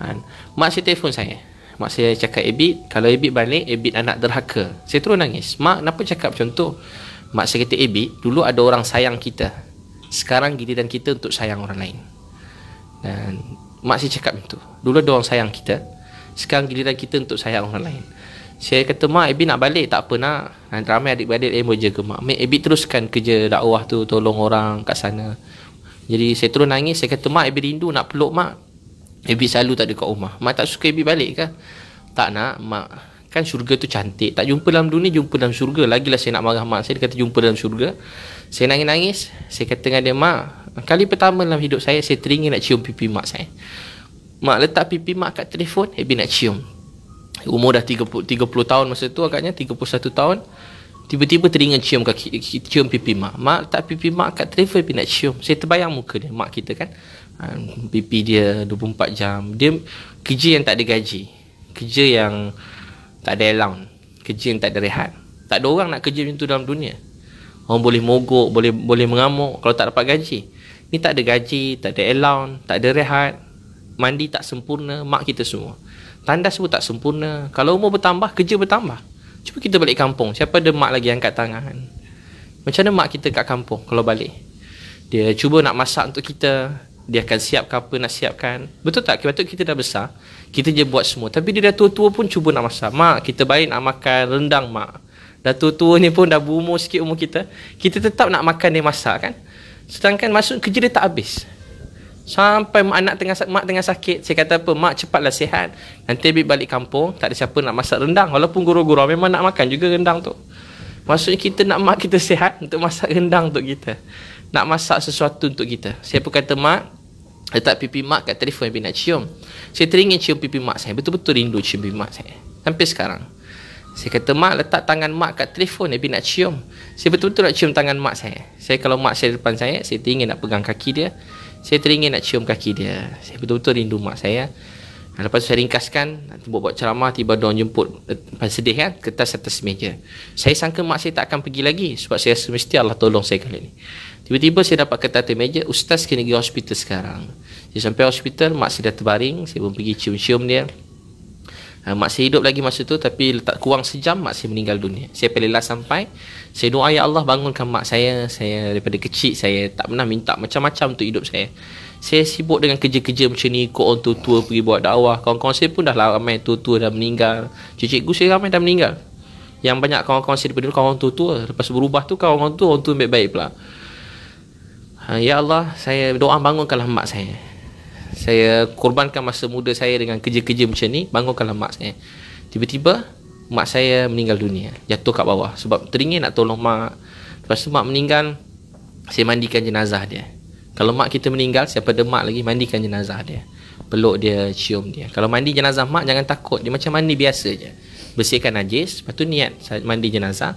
Kan. Mak saya telefon saya. Mak saya cakap Abid, kalau Abid balik, Abid anak derhaka. Saya terus nangis. Mak, kenapa cakap macam tu? Mak saya kata Abid, dulu ada orang sayang kita. Sekarang giliran kita untuk sayang orang lain. Dan mak saya cakap macam tu. Dulu ada orang sayang kita. Sekarang giliran kita untuk sayang orang lain. Saya kata, Mak, Abid nak balik. Tak apa nak. Dan ramai adik-beradik yang berjaga. Mak, Mak, Abid teruskan kerja dakwah tu. Tolong orang kat sana. Jadi saya terus nangis. Saya kata, Mak, Abid rindu nak peluk Mak. Ibi selalu tak ada kat rumah. Mak tak suka Ibi balik kan? Tak nak, mak. Kan syurga tu cantik. Tak jumpa dalam dunia, jumpa dalam syurga. Lagilah saya nak marah mak. Saya kata jumpa dalam syurga. Saya nangis-nangis. Saya kata dengan dia, mak. Kali pertama dalam hidup saya, saya teringin nak cium pipi mak saya. Mak letak pipi mak kat telefon, Ibi nak cium. Umur dah 30, 30 tahun masa tu agaknya, 31 tahun. Tiba-tiba teringin cium kaki, cium pipi mak. Mak tak pipi mak kat telefon, Ibi nak cium. Saya terbayang muka dia, mak kita kan. BP kan, dia 24 jam Dia kerja yang tak ada gaji Kerja yang tak ada allowance Kerja yang tak ada rehat Tak ada orang nak kerja macam tu dalam dunia Orang boleh mogok, boleh boleh mengamuk Kalau tak dapat gaji Ni tak ada gaji, tak ada allowance, tak ada rehat Mandi tak sempurna, mak kita semua Tandas pun tak sempurna Kalau umur bertambah, kerja bertambah Cuba kita balik kampung, siapa ada mak lagi angkat tangan Macam mana mak kita kat kampung Kalau balik Dia cuba nak masak untuk kita dia akan siap ke apa nak siapkan betul tak kita kita dah besar kita je buat semua tapi dia dah tua-tua pun cuba nak masak mak kita baik nak makan rendang mak dah tua-tua ni pun dah berumur sikit umur kita kita tetap nak makan dia masak kan sedangkan masuk kerja dia tak habis sampai mak anak tengah mak tengah sakit saya kata apa mak cepatlah sihat nanti habis balik kampung tak ada siapa nak masak rendang walaupun guru guru memang nak makan juga rendang tu maksudnya kita nak mak kita sihat untuk masak rendang untuk kita nak masak sesuatu untuk kita. saya pun kata mak, Letak pipi mak kat telefon yang nak cium Saya teringin cium pipi mak saya Betul-betul rindu cium pipi mak saya Sampai sekarang Saya kata mak letak tangan mak kat telefon yang nak cium Saya betul-betul nak cium tangan mak saya Saya kalau mak saya depan saya Saya teringin nak pegang kaki dia Saya teringin nak cium kaki dia Saya betul-betul rindu mak saya Lepas tu saya ringkaskan Buat-buat ceramah Tiba dia jemput Lepas eh, sedih kan Kertas atas meja Saya sangka mak saya tak akan pergi lagi Sebab saya semesti Allah tolong saya kali ni Tiba-tiba saya dapat kata atas meja, ustaz kena pergi hospital sekarang. Saya sampai hospital, mak saya dah terbaring, saya pun pergi cium-cium dia. Ha, mak saya hidup lagi masa tu tapi letak kurang sejam mak saya meninggal dunia. Saya paling sampai, saya doa ya Allah bangunkan mak saya. Saya daripada kecil saya tak pernah minta macam-macam untuk hidup saya. Saya sibuk dengan kerja-kerja macam ni Ikut orang tua-tua pergi buat dakwah Kawan-kawan saya pun dah lah ramai tua-tua dah meninggal Cikgu saya ramai dah meninggal Yang banyak kawan-kawan saya daripada dulu Kawan-kawan tua-tua Lepas berubah tu kawan-kawan tua Orang tua baik-baik pula Ah, ya Allah, saya doa bangunkanlah mak saya. Saya korbankan masa muda saya dengan kerja-kerja macam ni, bangunkanlah mak saya. Tiba-tiba, mak saya meninggal dunia. Jatuh kat bawah. Sebab teringin nak tolong mak. Lepas tu mak meninggal, saya mandikan jenazah dia. Kalau mak kita meninggal, siapa ada mak lagi, mandikan jenazah dia. Peluk dia, cium dia. Kalau mandi jenazah mak, jangan takut. Dia macam mandi biasa je. Bersihkan najis, lepas tu niat mandi jenazah.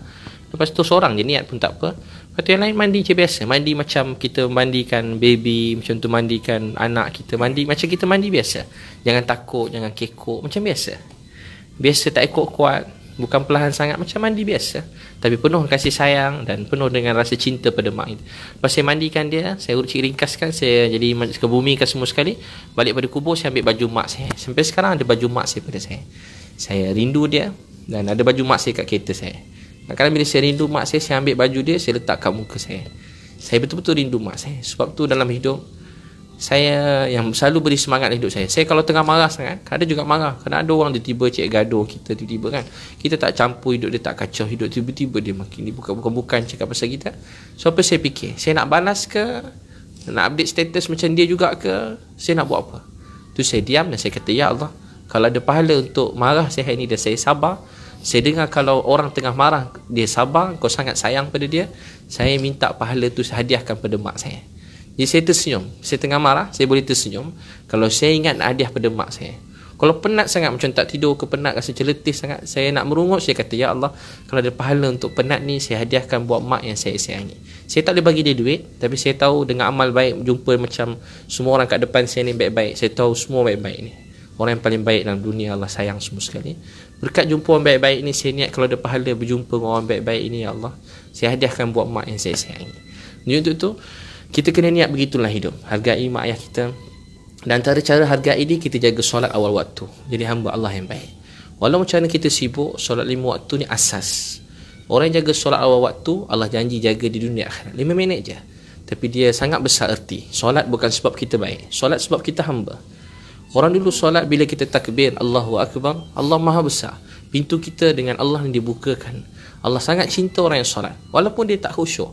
Lepas tu seorang je niat pun tak apa. Kata yang lain mandi je biasa. Mandi macam kita mandikan baby. Macam tu mandikan anak kita. Mandi macam kita mandi biasa. Jangan takut. Jangan kekok. Macam biasa. Biasa tak ikut kuat. Bukan perlahan sangat. Macam mandi biasa. Tapi penuh kasih sayang. Dan penuh dengan rasa cinta pada mak. Lepas saya mandikan dia. Saya urut ringkaskan. Saya jadi ke bumi semua sekali. Balik pada kubur. Saya ambil baju mak saya. Sampai sekarang ada baju mak saya pada saya. Saya rindu dia. Dan ada baju mak saya kat kereta saya. Dan kadang bila saya rindu mak saya Saya ambil baju dia Saya letak kat muka saya Saya betul-betul rindu mak saya Sebab tu dalam hidup Saya yang selalu beri semangat hidup saya Saya kalau tengah marah sangat Kadang juga marah Kadang ada orang tiba-tiba cik gaduh kita Tiba-tiba kan Kita tak campur hidup dia Tak kacau hidup Tiba-tiba dia makin Bukan-bukan cakap pasal kita So apa saya fikir Saya nak balas ke Nak update status macam dia juga ke Saya nak buat apa Tu saya diam dan saya kata Ya Allah Kalau ada pahala untuk marah saya hari ni Dan saya sabar saya dengar kalau orang tengah marah dia sabar kau sangat sayang pada dia saya minta pahala tu hadiahkan pada mak saya jadi saya tersenyum saya tengah marah saya boleh tersenyum kalau saya ingat hadiah pada mak saya kalau penat sangat macam tak tidur ke penat rasa celetis sangat saya nak merungut saya kata ya Allah kalau ada pahala untuk penat ni saya hadiahkan buat mak yang saya sayangi saya tak boleh bagi dia duit tapi saya tahu dengan amal baik jumpa macam semua orang kat depan saya ni baik-baik saya tahu semua baik-baik ni orang yang paling baik dalam dunia Allah sayang semua sekali berkat jumpa orang baik-baik ini saya niat kalau ada pahala berjumpa dengan orang baik-baik ini ya Allah saya hadiahkan buat mak yang saya sayang jadi untuk itu kita kena niat begitulah hidup hargai mak ayah kita dan antara cara hargai ini kita jaga solat awal waktu jadi hamba Allah yang baik walau macam mana kita sibuk solat lima waktu ni asas orang yang jaga solat awal waktu Allah janji jaga di dunia akhirat lima minit je tapi dia sangat besar erti solat bukan sebab kita baik solat sebab kita hamba Orang dulu solat bila kita takbir Allahu Akbar, Allah Maha Besar. Pintu kita dengan Allah yang dibukakan. Allah sangat cinta orang yang solat. Walaupun dia tak khusyuk.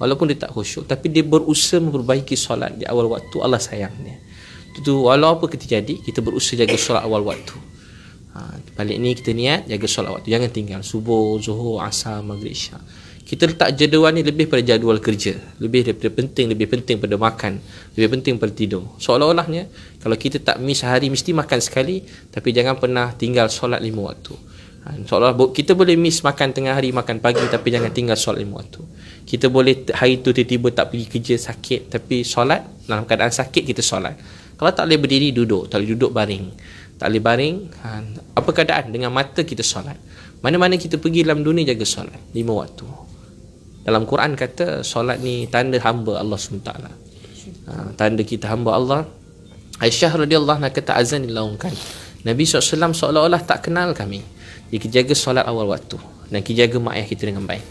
Walaupun dia tak khusyuk. Tapi dia berusaha memperbaiki solat di awal waktu Allah sayang dia. Itu tu, walau apa kita jadi, kita berusaha jaga solat awal waktu. Ha, balik ni kita niat jaga solat waktu. Jangan tinggal. Subuh, zuhur, asar, maghrib, syak kita letak jadual ni lebih pada jadual kerja lebih daripada penting lebih penting pada makan lebih penting pada tidur seolah-olahnya kalau kita tak miss hari mesti makan sekali tapi jangan pernah tinggal solat lima waktu ha, seolah olah kita boleh miss makan tengah hari makan pagi tapi jangan tinggal solat lima waktu kita boleh hari tu tiba-tiba tak pergi kerja sakit tapi solat dalam keadaan sakit kita solat kalau tak boleh berdiri duduk tak boleh duduk baring tak boleh baring ha, apa keadaan dengan mata kita solat mana-mana kita pergi dalam dunia jaga solat lima waktu dalam Quran kata solat ni tanda hamba Allah SWT ha, tanda kita hamba Allah Aisyah radhiyallahu anha kata azan dilaungkan Nabi SAW seolah-olah tak kenal kami dia jaga solat awal waktu dan kita jaga mak ayah kita dengan baik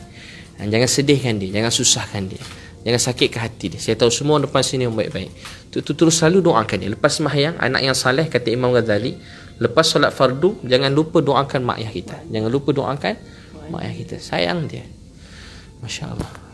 dan ha, jangan sedihkan dia jangan susahkan dia jangan sakit ke hati dia saya tahu semua orang depan sini yang baik-baik tu, tu terus selalu doakan dia lepas mahayang anak yang saleh kata Imam Ghazali lepas solat fardu jangan lupa doakan mak ayah kita jangan lupa doakan mak ayah kita sayang dia 马沙拉。